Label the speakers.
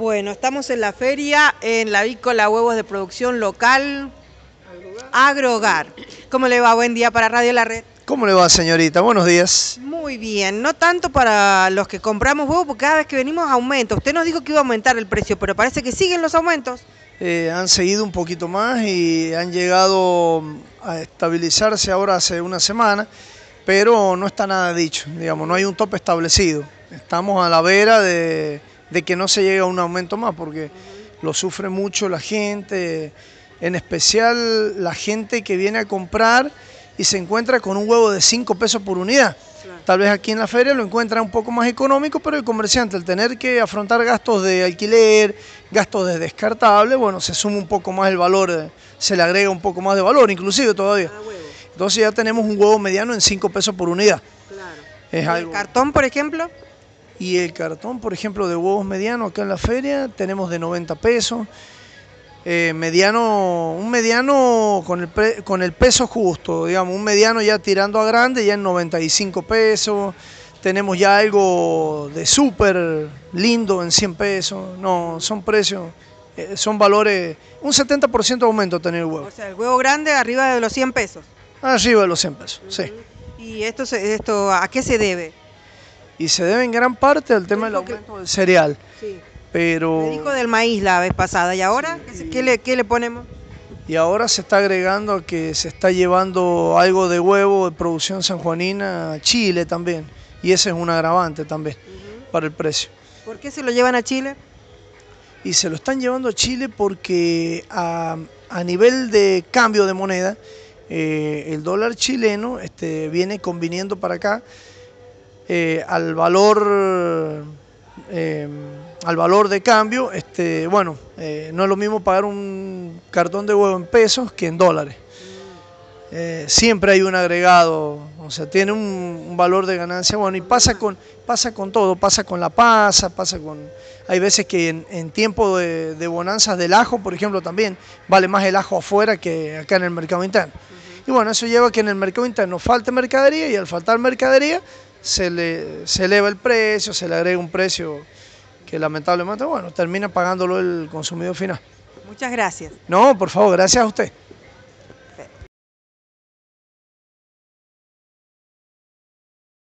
Speaker 1: Bueno, estamos en la feria, en la Vícola Huevos de Producción Local, Agrogar. ¿Cómo le va? Buen día para Radio La Red.
Speaker 2: ¿Cómo le va, señorita? Buenos días.
Speaker 1: Muy bien, no tanto para los que compramos huevos, porque cada vez que venimos aumenta. Usted nos dijo que iba a aumentar el precio, pero parece que siguen los aumentos. Eh, han seguido un poquito más y han
Speaker 2: llegado a estabilizarse ahora hace una semana, pero no está nada dicho, digamos, no hay un tope establecido. Estamos a la vera de de que no se llegue a un aumento más, porque lo sufre mucho la gente, en especial la gente que viene a comprar y se encuentra con un huevo de 5 pesos por unidad. Tal vez aquí en la feria lo encuentra un poco más económico, pero el comerciante al tener que afrontar gastos de alquiler, gastos de descartable, bueno, se suma un poco más el valor, se le agrega un poco más de valor, inclusive todavía. Ah, Entonces ya tenemos un huevo mediano en 5 pesos por unidad. Claro. ¿El cartón, por ejemplo? Y el cartón, por ejemplo, de huevos medianos acá en la feria tenemos de 90 pesos. Eh, mediano, un mediano con el, con el peso justo, digamos, un mediano ya tirando a grande, ya en 95 pesos. Tenemos ya algo de súper lindo en 100 pesos. No, son precios eh, son valores, un 70% aumento tener el huevo. O sea, el
Speaker 1: huevo grande arriba de los 100 pesos. Arriba de los 100 pesos, sí. ¿Y esto,
Speaker 2: esto a qué se debe? y se debe en gran parte al tema del aumento cereal. Sí. Pero...
Speaker 1: del maíz la vez pasada, ¿y ahora ¿Qué, le, ponemos?
Speaker 2: Y ahora se está agregando que se está llevando algo de huevo de producción sanjuanina a Chile también, y ese es un agravante también para el precio.
Speaker 1: ¿Por qué se lo llevan a
Speaker 2: Chile? Y se lo están llevando a Chile porque a, nivel de cambio de moneda, eh, el dólar chileno este, viene conviniendo para acá eh, al valor eh, al valor de cambio, este, bueno, eh, no es lo mismo pagar un cartón de huevo en pesos que en dólares. siempre hay un agregado, o sea, tiene un, valor de ganancia, bueno, y pasa con, pasa con todo, pasa con la pasa, pasa con... Hay veces que en, tiempo de, de, bonanzas del ajo, por ejemplo, también vale más el ajo afuera que acá en el mercado interno. Y bueno, eso lleva a que en el mercado interno falte mercadería y al faltar mercadería se, le, se eleva el precio, se le agrega un precio que lamentablemente, bueno, termina pagándolo el consumidor final.
Speaker 1: Muchas gracias.
Speaker 2: No, por favor, gracias a usted.